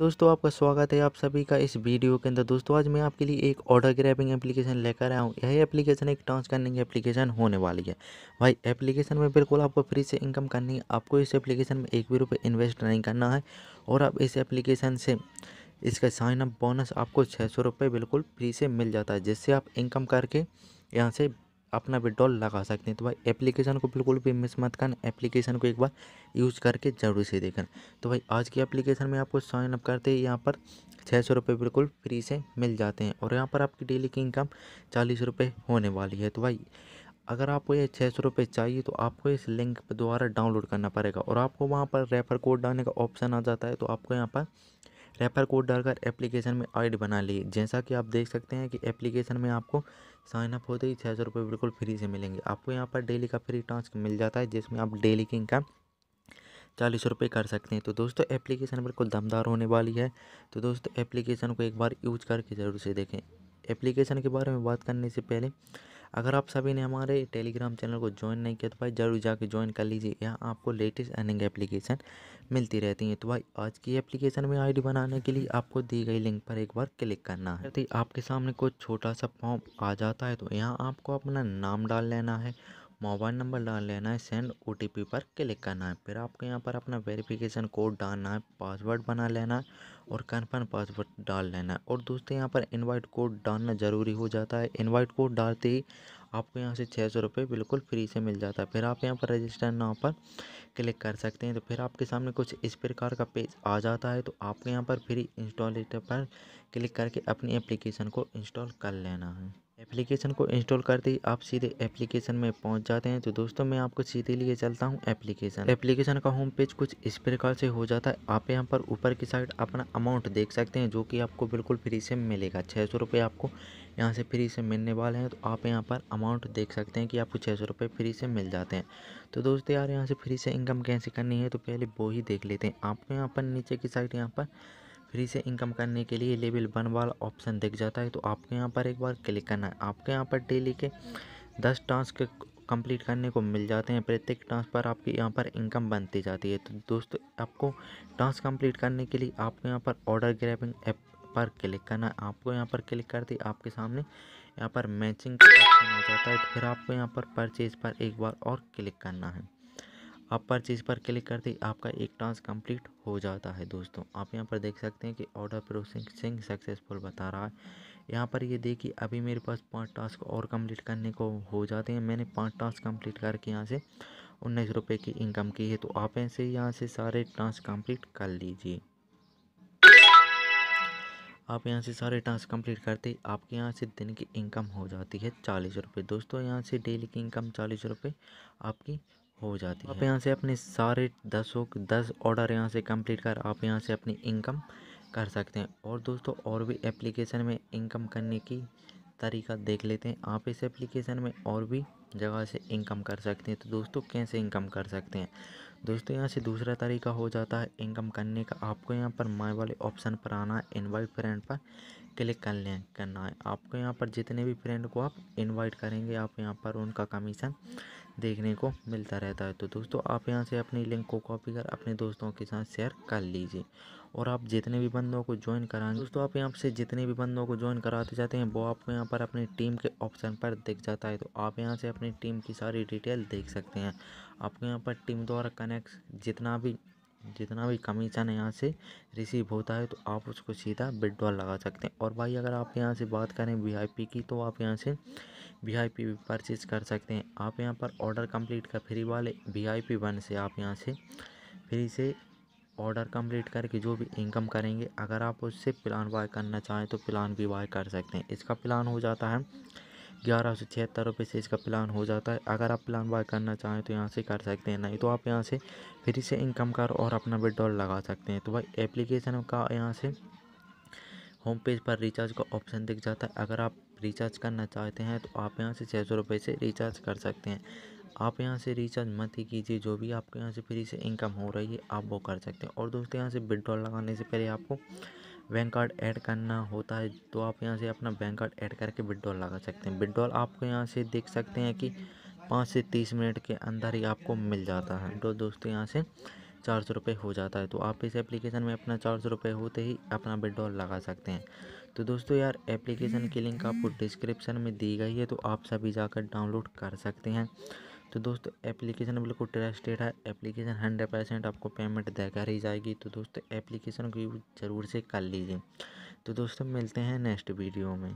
दोस्तों आपका स्वागत है आप सभी का इस वीडियो के अंदर दोस्तों आज मैं आपके लिए एक ऑर्डर ग्रैबिंग एप्लीकेशन लेकर आया हूँ यही एप्लीकेशन एक ट्रांस की एप्लीकेशन होने वाली है भाई एप्लीकेशन में बिल्कुल आपको फ्री से इनकम करनी है आपको इस एप्लीकेशन में एक भी रुपये इन्वेस्ट नहीं करना है और आप इस एप्लीकेशन से इसका साइन अप बोनस आपको छः सौ रुपये बिल्कुल फ्री से मिल जाता है जिससे आप इनकम करके यहाँ से अपना विड्रॉल लगा सकते हैं तो भाई एप्लीकेशन को बिल्कुल भी मिस मत करना एप्लीकेशन को एक बार यूज़ करके जरूर से देखना तो भाई आज की एप्लीकेशन में आपको साइन अप करते ही यहाँ पर छः सौ रुपये बिल्कुल फ्री से मिल जाते हैं और यहाँ पर आपकी डेली की इनकम चालीस रुपये होने वाली है तो भाई अगर आपको ये छः सौ रुपये चाहिए तो आपको इस लिंक द्वारा डाउनलोड करना पड़ेगा और आपको वहाँ पर रेफ़र कोड डालने का ऑप्शन आ जाता है तो आपको यहाँ पर रेफर कोड डालकर एप्लीकेशन में आईडी बना ली जैसा कि आप देख सकते हैं कि एप्लीकेशन में आपको साइनअप होते ही छः सौ रुपये बिल्कुल फ्री से मिलेंगे आपको यहाँ पर डेली का फ्री टास्क मिल जाता है जिसमें आप डेली की इनकम चालीस रुपये कर सकते हैं तो दोस्तों एप्लीकेशन बिल्कुल दमदार होने वाली है तो दोस्तों एप्लीकेशन को एक बार यूज करके ज़रूर से देखें एप्लीकेशन के बारे में बात करने से पहले अगर आप सभी ने हमारे टेलीग्राम चैनल को ज्वाइन नहीं किया तो भाई ज़रूर जाके ज्वाइन कर लीजिए यहाँ आपको लेटेस्ट अर्निंग एप्लीकेशन मिलती रहती है तो भाई आज की एप्लीकेशन में आईडी बनाने के लिए आपको दी गई लिंक पर एक बार क्लिक करना है यदि तो आपके सामने कोई छोटा सा फॉर्म आ जाता है तो यहाँ आपको अपना नाम डाल लेना है मोबाइल नंबर डाल लेना है सेंड ओ पर क्लिक करना है फिर आपको यहाँ पर अपना वेरिफिकेशन कोड डालना है पासवर्ड बना लेना है और कन्फर्म पासवर्ड डाल लेना है और दोस्तों यहाँ पर इनवाइट कोड डालना ज़रूरी हो जाता है इनवाइट कोड डालते ही आपको यहाँ से छः सौ रुपये बिल्कुल फ्री से मिल जाता है फिर आप यहाँ पर रजिस्टर नाव पर क्लिक कर सकते हैं तो फिर आपके सामने कुछ इस प्रकार का पेज आ जाता है तो आपको यहाँ पर फ्री इंस्टॉलेटर पर क्लिक करके अपनी एप्लीकेशन को इंस्टॉल कर लेना है एप्लीकेशन को इंस्टॉल करते ही आप सीधे एप्लीकेशन में पहुंच जाते हैं तो दोस्तों मैं आपको सीधे लिए चलता हूं एप्लीकेशन एप्लीकेशन का होम पेज कुछ इस प्रकार से हो जाता है आप यहां पर ऊपर की साइड अपना अमाउंट देख सकते हैं जो कि आपको बिल्कुल फ्री से मिलेगा छः सौ रुपये आपको यहाँ से फ्री से मिलने वाले हैं तो आप यहाँ पर अमाउंट देख सकते हैं कि आपको छः सौ रुपये फ्री से मिल जाते हैं तो दोस्तों यार यहाँ से फ्री से इनकम कैसे करनी है तो पहले वो ही देख लेते हैं आपको यहाँ पर नीचे की साइड यहाँ पर फ्री से इनकम करने के लिए लेवल वन वाला ऑप्शन दिख जाता है तो आपको यहाँ पर एक बार क्लिक करना है आपके यहाँ पर डेली के दस टास्क कंप्लीट करने को मिल जाते हैं प्रत्येक टास्क पर आपकी यहाँ पर इनकम बनती जाती है तो दोस्तों आपको टास्क कंप्लीट करने के लिए आपको यहाँ पर ऑर्डर ग्रैपिंग ऐप पर क्लिक करना है आपको यहाँ पर क्लिक करते आपके सामने यहाँ पर मैचिंग का ऑप्शन आ जाता है तो फिर आपको यहाँ पर परचेज पर एक बार और क्लिक करना है आप पर चीज़ पर क्लिक करते ही आपका एक टास्क कंप्लीट हो जाता है दोस्तों आप यहाँ पर देख सकते हैं कि ऑर्डर प्रोसेसिंग सक्सेसफुल बता रहा है यहाँ पर ये देखिए अभी मेरे पास पांच टास्क और कंप्लीट करने को हो जाते हैं मैंने पांच टास्क कंप्लीट करके यहाँ से उन्नीस रुपये की इनकम की है तो आप ऐसे यहाँ से सारे टास्क कम्प्लीट कर लीजिए आप यहाँ से सारे टास्क कंप्लीट करते ही आपके यहाँ से दिन की इनकम हो जाती है चालीस रुपये दोस्तों यहाँ से डेली की इनकम चालीस रुपये आपकी हो जाती है आप यहाँ से अपने सारे दसों दस ऑर्डर यहाँ से कंप्लीट कर आप यहाँ से अपनी इनकम कर सकते हैं और दोस्तों और भी एप्लीकेशन में इनकम करने की तरीका देख लेते हैं आप इस एप्लीकेशन में और भी जगह से इनकम कर सकते हैं तो दोस्तों कैसे इनकम कर सकते हैं दोस्तों यहाँ से दूसरा तरीका हो जाता है इनकम करने का आपको यहाँ पर माई वाले ऑप्शन पर आना है इन्वाइट फ्रेंड पर क्लिक कर लें करना है आपको यहाँ पर जितने भी फ्रेंड को आप इनवाइट करेंगे आप यहाँ पर उनका कमीशन देखने को मिलता रहता है तो दोस्तों आप यहाँ से अपनी लिंक को कॉपी कर अपने दोस्तों के साथ शेयर कर लीजिए और आप जितने भी बंदों को ज्वाइन कराएंगे दोस्तों आप यहाँ से जितने भी बंदों को ज्वाइन कराते जाते हैं वो आपको यहाँ पर अपनी टीम के ऑप्शन पर दिख जाता है तो आप यहाँ से अपनी टीम की सारी डिटेल देख सकते हैं आपको यहाँ पर टीम द्वारा कनेक्ट जितना भी जितना भी कमीशन यहाँ से रिसीव होता है तो आप उसको सीधा विड्रॉल लगा सकते हैं और भाई अगर आप यहाँ से बात करें वी की तो आप यहाँ से वी आई पी परचेज कर सकते हैं आप यहाँ पर ऑर्डर कंप्लीट का फ्री वाले वी आई पी वन से आप यहाँ से फ्री से ऑर्डर कंप्लीट करके जो भी इनकम करेंगे अगर आप उससे प्लान बाय करना चाहें तो प्लान भी बाय कर सकते हैं इसका प्लान हो जाता है ग्यारह सौ छिहत्तर रुपये से इसका प्लान हो जाता है अगर आप प्लान बाय करना चाहें तो यहाँ से कर सकते हैं नहीं तो आप यहाँ से फ्री से इनकम कर और अपना विड्रॉल लगा सकते हैं तो भाई एप्लीकेशन का यहाँ से होम पेज पर रिचार्ज का ऑप्शन दिख जाता है अगर आप रिचार्ज करना चाहते हैं तो आप यहाँ से छः सौ रुपये से रिचार्ज कर सकते हैं आप यहाँ से रिचार्ज मत ही कीजिए जो भी आपके यहाँ से फ्री से इनकम हो रही है आप वो कर सकते हैं और दोस्तों यहाँ से विड्रॉल लगाने से पहले आपको बैंक कार्ड ऐड करना होता है तो आप यहाँ से अपना बैंक कार्ड ऐड करके विड्रॉल लगा सकते हैं विड्रॉल आपको यहाँ से देख सकते हैं कि पाँच से तीस मिनट के अंदर ही आपको मिल जाता है तो दोस्तों यहाँ से चार सौ रुपये हो जाता है तो आप इस एप्लीकेशन में अपना चार सौ रुपये होते ही अपना विड्रॉल लगा सकते हैं तो दोस्तों यार एप्लीकेशन की लिंक आपको डिस्क्रिप्शन में दी गई है तो आप सभी जाकर डाउनलोड कर सकते हैं तो दोस्तों एप्लीकेशन बिल्कुल ट्रस्टेड है एप्लीकेशन हंड्रेड परसेंट आपको पेमेंट देकर ही जाएगी तो दोस्तों एप्लीकेशन को यूज़ ज़रूर से कर लीजिए तो दोस्तों मिलते हैं नेक्स्ट वीडियो में